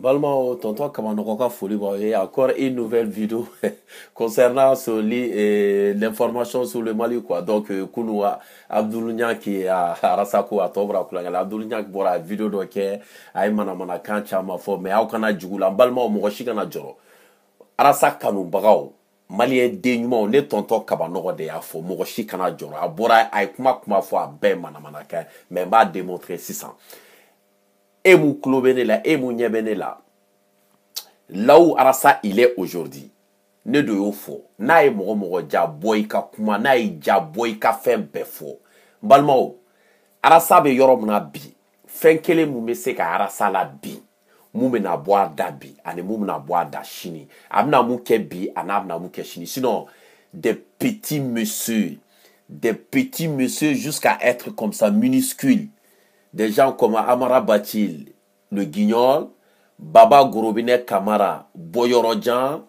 Balimaw tonton Kamanɔgɔ ka foli b'aw ye encore une nouvelle vidéo concernant ce lit et l'information sur le Mali quoi donc euh, kunun Abdoul Niang a Rasako, a Tobra, bɔra kulonkɛ la Abdoul Niang vidéo dɔ kɛ a ye manamanakan ma fɔ mais aw kana jigin u la n balimaw mɔgɔ si kana jɔrɔ Arasa kanubagaw maliyɛnden ɲumanw ne tonton Kamanɔgɔ de y'a Djoro, mɔgɔ si a bɔra a kuma kuma fɔ a bɛɛ mais n b'a démontrer E moun klo mene la, e moun nye mene la. La ou arasa ilè ojordi, ne do yo fo. Na e moun moun moun dja boy ka kouman, na e dja boy ka fembe fo. Balmou, arasa be yor moun api, fenkele moun mese ka arasa la bi, moun mè nan boar da bi, ane moun moun nan boar da chini. Ab nan moun ke bi, ane moun nan moun ke chini. Sinon, de peti mese, de peti mese, jusqu'a etre kom sa minuskul. des gens comme Amara Batil, le guignol, Baba Gorobine Kamara, Boyorodjan,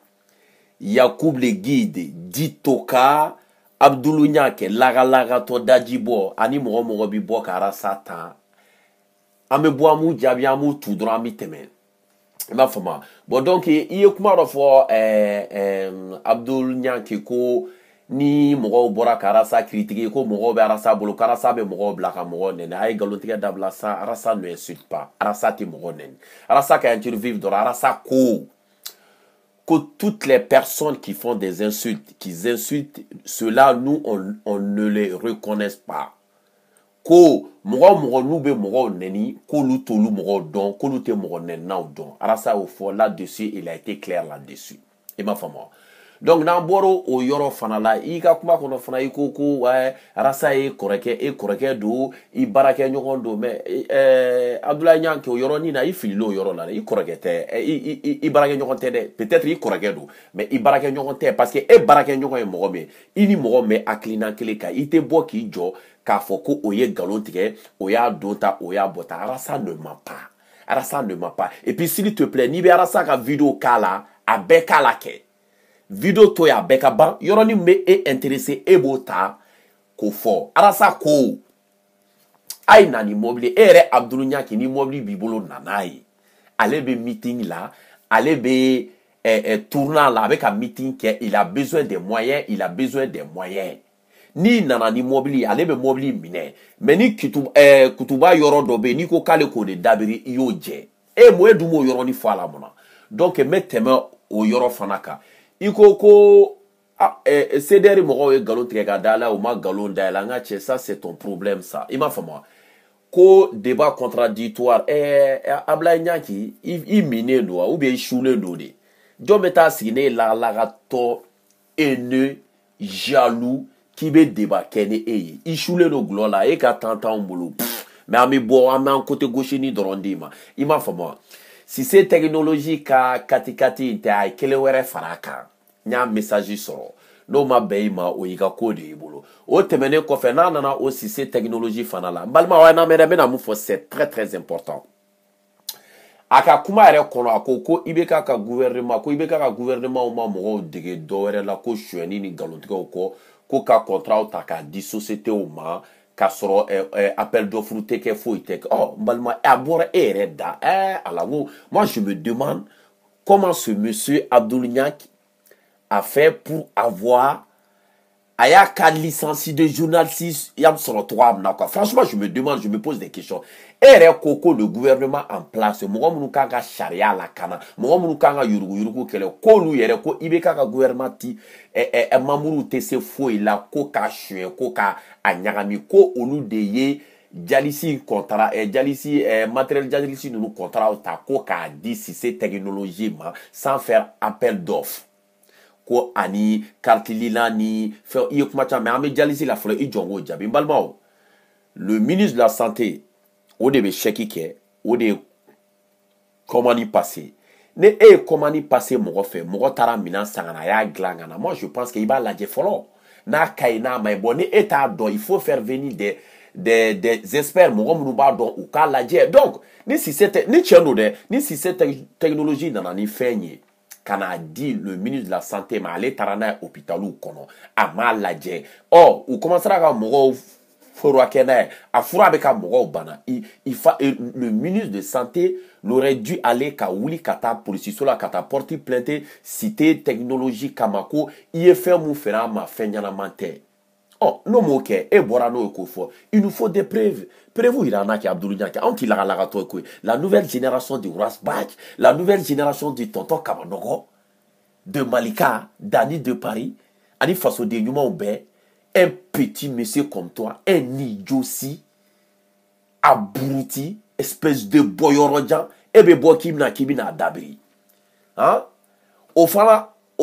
Yacoub le guide, Ditoka, Abdoulou Nyake, Laga Laga to Dajibo, Ani Moro Moro Bibo Kara Satan, Ame Boamou Djabi Mitemen. bon donc il y a eu eh, eh, Abdoulou ni mɔgɔw bɔra ka arasa ko arasa bolo arasa bɛ mɔgɔw ne pas arasa tɛ arasa ka intervive, ko que toutes les personnes qui font des insultes, qui insultent, cela, nous, on, ne les reconnaît pas. ko mɔgɔ mɔgɔ n'u bɛ mɔgɔw nɛni k'olu t'olu mɔgɔw arasa là dessus il a été clair là dessus Et m'a femme, moi. donc n'an bɔr'o o yɔrɔ fana la i ka kuma kɔnɔ fana i ko ko ɛɛ arasa ye kɔrɔkɛ e kɔrɔkɛ don i baarakɛ ɲɔgɔn don mɛ ɛɛ e, eh, abudulayi yanke o yɔrɔnin na i filila o yɔrɔ la dɛ i kɔrɔkɛ tɛ ɛ e, i i i baarakɛ ɲɔgɔn tɛ dɛ peut-être i kɔrɔkɛ don mɛ i baarakɛ ɲɔgɔn tɛ parce que e baarakɛ ɲɔgɔn ye mɔgɔ min ye i ni mɔgɔ min bɛ hakilina kelen kan i tɛ bɔ k'i jɔ k'a fɔ ko o ye nkalon tigɛ o y'a don ta o y'a bɔ ta arasa ne ma pas arasa ne ma pas et puis s'il te plaît n'i bɛ arasa ka video k'a la a bɛɛ k'a la kɛ. video to y'a bɛɛ ka ban yɔrɔnin min bɛ e interesse e b'o ta k'o fɔ arasa ko a ye na ni mɔbili e yɛrɛ abudulu ɲaki ni mɔbili b'i bolo na n'a ye ale bɛ meeting la ale bɛ ɛɛ ɛ tournant la a bɛ ka meeting kɛ il a besoin des moyens il a besoin des moyens n'i nana ni mɔbili ye ale bɛ mɔbili minɛ mɛ ni kutu ɛɛ eh, kutuba yɔrɔ dɔ bɛ yen n'i ko k'ale k'o de dabiri i y'o jɛ e mɔ e dun b'o yɔrɔnin fɔ a la mun na donc n bɛ tɛmɛ o yɔrɔ fana kan i ko ko sedɛri mɔgɔw ye galon tigɛ ka da la u ma galon da yɛlɛ an ka cɛ sa c'est ton problème sa i m'a faamu wa ko débat contradictoire ɛɛ eh, eh abulayi ɲaki i, i minen don wa ou bien i sulen don de jɔn bɛ taa sigi ne ye lagalakatɔ haineux jaloux k'i bɛ débat kɛ ni e ye i sulen don gulɔ la e ka temps t'anw bolo mais an bɛ bɔ an b'an côté gauche ni dɔrɔn d'i ma i m'a faamu wa. sise tekinoloji ka katikati in tɛ a ye kelen wɛrɛ fara a kan n y'a mesaji sɔrɔ n'o ma bɛn i ma o y'i ka ko de y'i bolo o tɛmɛnen kɔfɛ n'a nana o sise tekinoloji fana la n balima aw n'a mɛn n bɛna mun fɔ c'est très très important a ka kuma yɛrɛ kɔnɔ a ko ko i bɛ k'a ka gouvernement ko i bɛ k'a ka gouvernement ma mɔgɔw dege dɔ wɛrɛ la ko sonyɛni ni nkalontigɛw kɔ ko ka contrat ta k'a di sociétés ma K'a sɔrɔ appel d'offre tɛ kɛ oh mal kɛ ɔ n balima a bɔra e yɛrɛ moi je me demande comment ce monsieur Abdoul a fait pour avoir a y'a licence de journaliste yam sɔrɔ franchement je me demande je me pose des questions le ko le gouvernement en place mo gouvernement kan la le lakana mɔgɔ minnu le gouvernement le ko le gouvernement ko gouvernement ti e, se la ko k'a ko k'a anyaramiko ko olu deye. le jalisi matériel jalisi ta ko k'a disi technologie sans faire appel ko ani ni la le ministre de la santé o de be sɛki kɛ o de comment passe, pase ni e ye ni pase mɔgɔ fɛ mon taara minan y'a glanga moi je pense que va la lajɛ nakaina n'a ka n'a eh, il faut faire venir des des des experts mɔgɔ minnu b'a dɔn k'a laje. donc ni si c'était ni tiɲɛ de, dɛ ni sise technologie nana ni fɛn le ministre de la santé ma ale taara n'a ye hôpitaux mal a m'a Oh, ou u commencera ka furakɛ n'a ye a bana i i fa le ministre de santé l'aurait dû aller ka wuli ka taa polisiso la ka taa plainte cité technologie Kamako. ko i ye fɛn mun a ma fɛn ɲɛnaman tɛ ɔ n'o m'o kɛ e n'o il nous faut des preuves preuve yira an na kɛ abudulu ɲakɛ anw t'i lagalagatɔ la nouvelle génération de rasbach la nouvelle génération de tonton Kamano, de malika dani de paris ani fasoden au bɛɛ en peti mesye kom to, en nidyo si, abruti, espèche de boyon ronjan, ebe eh bo ki mi nan ki mi nan dabri. Ha? Ou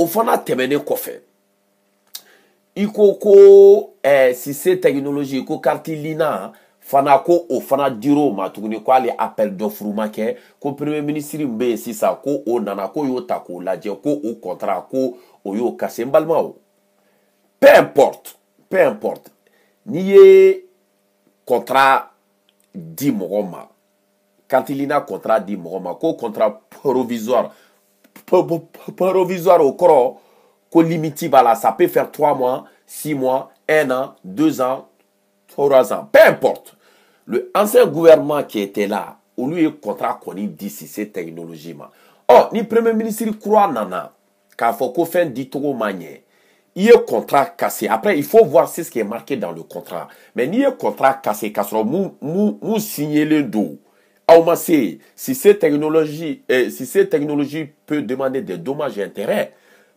fana temene kofen. Iko ko, si se teknoloji, iko karti li nan, fana ko ou fana diro, matu koni kwa le apel do frou maken, kon prime ministeri mbe si sa ko, ou nanako yo tako, laje ko, ou kontra ko, ou yo kase mbalman yo. Pe importe, peu importe n'i ye contrat di mɔgɔ ma quand il n'a contrat di mɔgɔ ma contrat provisoire provisoire au corps limite ça peut faire 3 mois 6 mois 1 an 2 ans 3 ans peu importe le ancien gouvernement qui était là a le contrat kɔni dit Cissé technologie ma ɔ ni premier ministre croit nana il faut faire fɛn dicogo il a un contrat cassé après il faut voir ce qui est marqué dans le contrat mais il n'i un contrat cassé k'a sɔrɔ mun mun si cette technologie, euh, si cette technologie peut demander des dommages et intérêts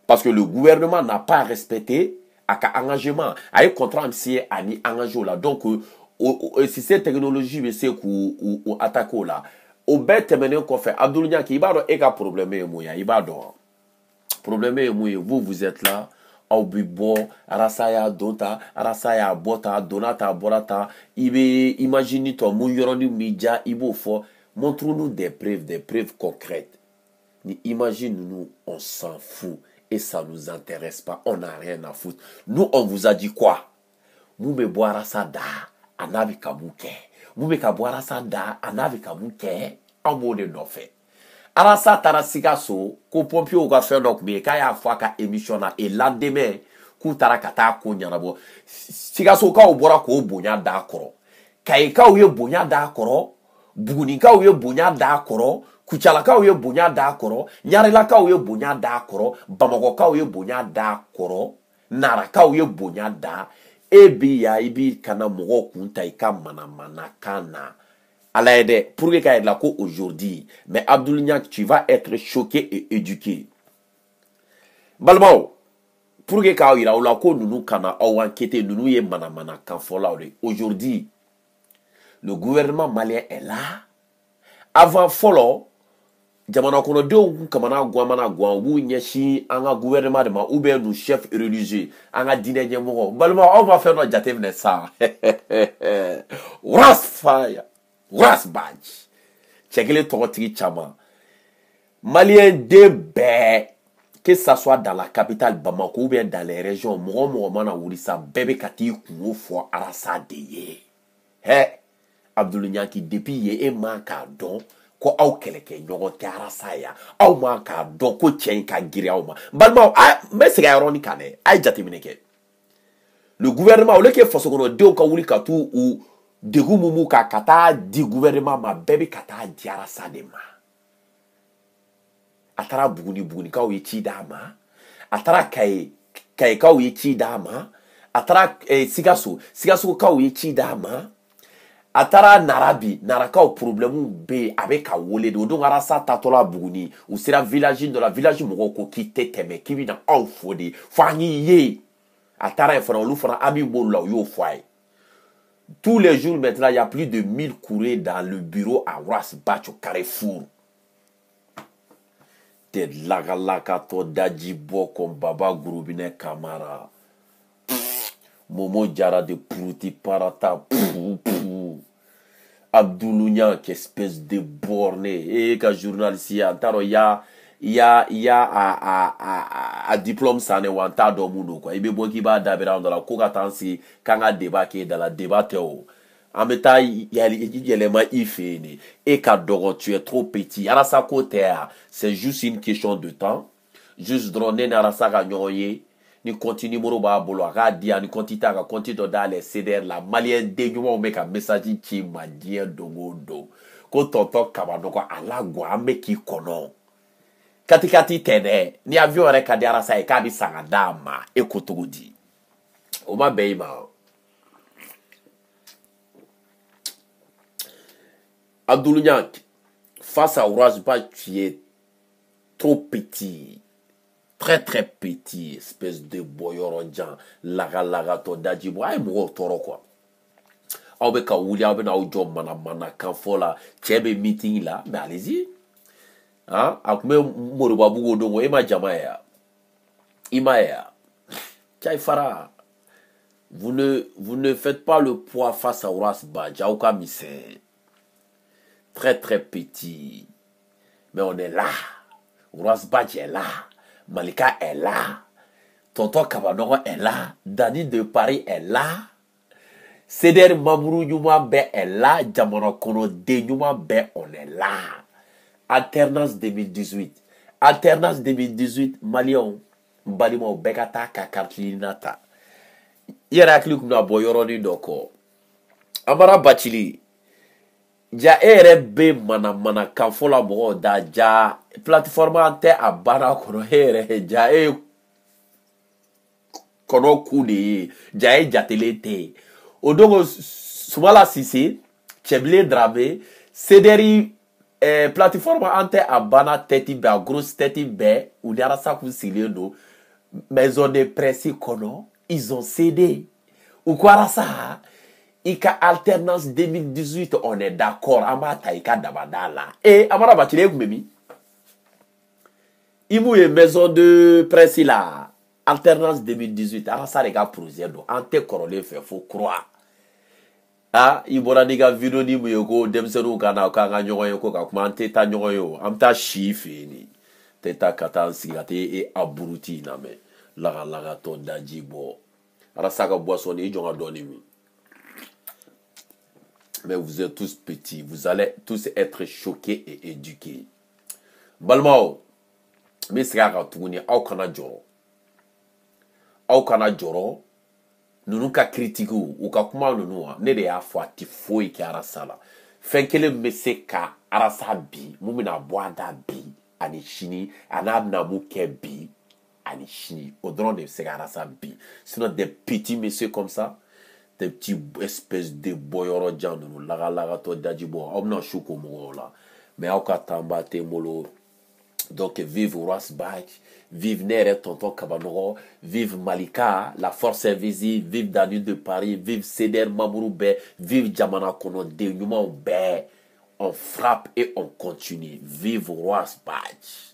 parce que le gouvernement n'a pas respecté un il engagement a ah, un contrat signé a engagé donc euh, euh, si cette technologie veut se k'o ou o attaquer là, au o bɛɛ qu'on fait, abudulu problème Il y avoir un problème vous vous êtes là aw bɛ Arasaya, arasa y'a Bota, ta arasa y'a bɔ ta imagine tɔ mun yɔrɔnin b'i i nous des preuves des preuves concrètes ni imagine nous, on s'en fout et ça nous intéresse pas on n'a rien à foutre nous on vous a dit quoi mun bɛ bɔ arasa da a n'a bɛ ka mun kɛ mun bɛ da a n'a b'o de arasa taara sikaso ko pɔnpiyew ka fɛn dɔ tun bɛ yen k'a y'a fɔ a ka emisiyɔn na e landemɛ k'u taara ka taa ko ɲanabɔ sikasokaw bɔra k'o bonya d'a kɔrɔ kayikaw ye bonya d'a kɔrɔ bugunikaw ye bonya d'a kɔrɔ kucalakaw ye bonya d'a kɔrɔ ɲarilakaw ye bonya d'a kɔrɔ bamakɔkaw ye bonya d'a kɔrɔ narakaw ye bonya da e bi ya i b'i kana mɔgɔw kun ta i ka manamanakan na à l'aide pour la cour aujourd'hui. Mais Abdoul tu vas être choqué et éduqué. Balbao, pour que ait de la nous nous kana aw enquêter nous nous manamana kan fɔlaw de aujourd'hui le gouvernement malien est là avant folo, jamana kɔnɔdenw ou kamana guwan mana guwan u b'u ɲɛsin gouvernement de ma ou bien nous chef religieux an ka diinɛ ɲɛmɔgɔ balima aw ma fɛn dɔ ça. sa fire. Ras banj. Chekele toko tiki chaman. Malien de be. Ke saswa dala kapital. Bama koube dala rejon. Mwomo wana wulisa. Bebe kati kou fo arasa de ye. He. Abdullu Nyan ki depi ye. E man ka don. Kwa au keleke. Nyon kon te arasa ya. Au man ka don. Kwa chen ka giri a ou man. Balman. A. Mwen segayoron ni kane. A e jati mineke. Lou guvernman. Woleke fosokono. De ou ka wuli katu. Ou. degun mun b'u kan ka taa di gouvernement ma bɛɛ bɛ ka taa di arasa de ma a taara buguni bugunikaw ye ci d'a ma a taara kaye kayekaw ye ci d'a ma a taara eh, sikaso sikasokaw ye ci d'a ma a taara nara bi narakaw porobilɛmu be yen a bɛ ka wele de o don arasa tatɔla buguni u sera vilaji dɔ la vilaji mɔgɔw ko k'i tɛ tɛmɛ k'i bɛ na anw fo de fo an y'i ye a taara yen fana olu fana ami b'olu la u y'o fɔ a ye Tous les jours maintenant, il y a plus de 1000 courriers dans le bureau à ras au Carrefour. T'es dadi dajibo comme Baba Gouroubine Kamara. Momo jara de Prouti Parata. Pou, pou. qu'espèce espèce de borné. Et eh, qu'un journaliste, il y Ya a diplom sanen wan ta domounou kwa. Ibe bon ki ba dabera an do la kou katansi kanga debake dala debate ou. An me ta yali yinyeleman ife ni. E ka dogon tuye tro peti. An asa kote a, se jous in kishon de tan. Jous dronnen an asa ganyon ye. Ni kontini mouro ba bolwa. Ga diyan, ni konti tanga, konti doda le seden la. Malien denyou moun me ka mesajin ki man diyan do moun do. Kon ton tok kabanon kwa ala gwa an me ki konon. katikati tɛ ni avion yɛrɛ ka sa arasa ye k'a e o face à Ourazba, tu es trop petit. Très très petit, espèce de boyoronjan, laga laga to daji, bon, mouro toro quoi. au beka ka na aw mana mana kan meeting là mais allez-y fara vous ne, vous ne faites pas le poids face à Ouras Badj. Très très petit. Mais on est là. Ouras Badj est là. Malika est là. Tonton Kabanora est là. Dani de Paris est là. Seder Mamourou Nyuma est là. Jamono Kono De on est là. alternance 2018 alternance 2018 maliyɛnw n balimaw bɛɛ ka taa ka karitiina ta i yɛrɛ hakili kun na bɔ yɔrɔnin dɔ kɔ amara bacili ja e yɛrɛ bɛ manamanakan fɔ la mɔgɔw da ja plateforme tɛ a baara kɔnɔ e yɛrɛ ja e ye kɔnɔ ku de ye ja e jatelen tɛ o don ko sumala sise cɛbilen darabe sedɛri. Eh, plateforme ante abana a banna tɛti teti a grosse tɛti bɛɛ maison de presse kono ils ont cédé ou quoi ça ça? Ika alternance 2018 on est d'accord ama taika dabadala et amara batire vous kun dit. maison de presse là alternance 2018 arasa de ka projet don an tɛ kɔrɔlen il faut croire a i bɔra n'i ka vidoni mun ye ko denmisɛnninw ka na k'an ka ɲɔgɔn ye ko ka kuma an tɛ taa ɲɔgɔn ye o an bɛ taa si fɛ yen de tɛ taa ka taa n sigi ka taa e aburuti in lamɛn lagalagatɔ daji bɔ arasa ka boisson i jɔ ka dɔɔni min mais vous êtes tous petits vous allez tous être choqués et éduqués balimaw n bɛ segin a kan tuguni aw kana jɔrɔ aw kana jɔrɔ Nou nou ka kritik ou, ou ka kouman nou nou an, ne de a fwa ti foy ki arasa la. Fenkele mese ka arasa bi, mou mi na bwanda bi, anishini, anab na mouke bi, anishini. Odron de mese ka arasa bi. Se nou de piti mese kom sa, de piti espèze de boyorodjan nou nou, laga laga to, dadjibo, om nan choukou moun ou la. Me a ou ka tambate moun ou... Donc, vive Rossbach Bach, vive Nere Tonton Kabanoro, vive Malika, la Force Invisible, vive Danube de Paris, vive Seder Mamouroube, vive Jamana Kono, dénouement, On frappe et on continue. Vive Ross Bach.